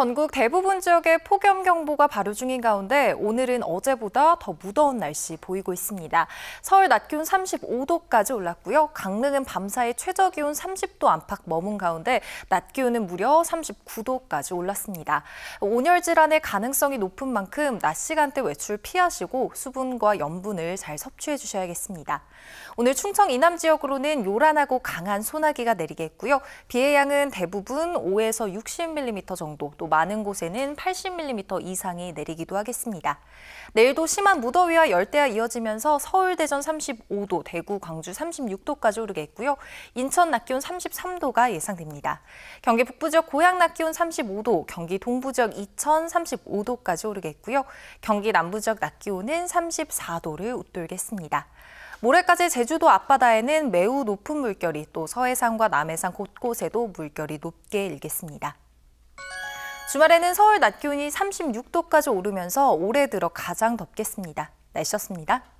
전국 대부분 지역에 폭염 경보가 발효 중인 가운데 오늘은 어제보다 더 무더운 날씨 보이고 있습니다. 서울 낮 기온 35도까지 올랐고요. 강릉은 밤사이 최저 기온 30도 안팎 머문 가운데 낮 기온은 무려 39도까지 올랐습니다. 온열 질환의 가능성이 높은 만큼 낮 시간대 외출 피하시고 수분과 염분을 잘 섭취해 주셔야겠습니다. 오늘 충청 이남 지역으로는 요란하고 강한 소나기가 내리겠고요. 비의 양은 대부분 5에서 60mm 정도 또 많은 곳에는 80mm 이상이 내리기도 하겠습니다. 내일도 심한 무더위와 열대야 이어지면서 서울, 대전 35도, 대구, 광주 36도까지 오르겠고요. 인천 낮 기온 33도가 예상됩니다. 경기 북부 지역 고양 낮 기온 35도, 경기 동부 지역 이천 35도까지 오르겠고요. 경기 남부 지역 낮 기온은 34도를 웃돌겠습니다. 모레까지 제주도 앞바다에는 매우 높은 물결이 또 서해상과 남해상 곳곳에도 물결이 높게 일겠습니다. 주말에는 서울 낮 기온이 36도까지 오르면서 올해 들어 가장 덥겠습니다. 날씨였습니다.